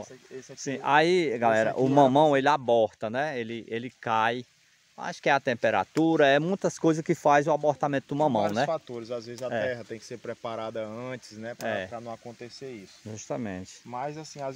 Esse, esse aqui, Sim, aí galera, o é mamão é... ele aborta, né? Ele, ele cai. Acho que é a temperatura, é muitas coisas que faz o abortamento do mamão, Vários né? fatores, às vezes a é. terra tem que ser preparada antes, né? Para é. não acontecer isso. Justamente. Mas assim, às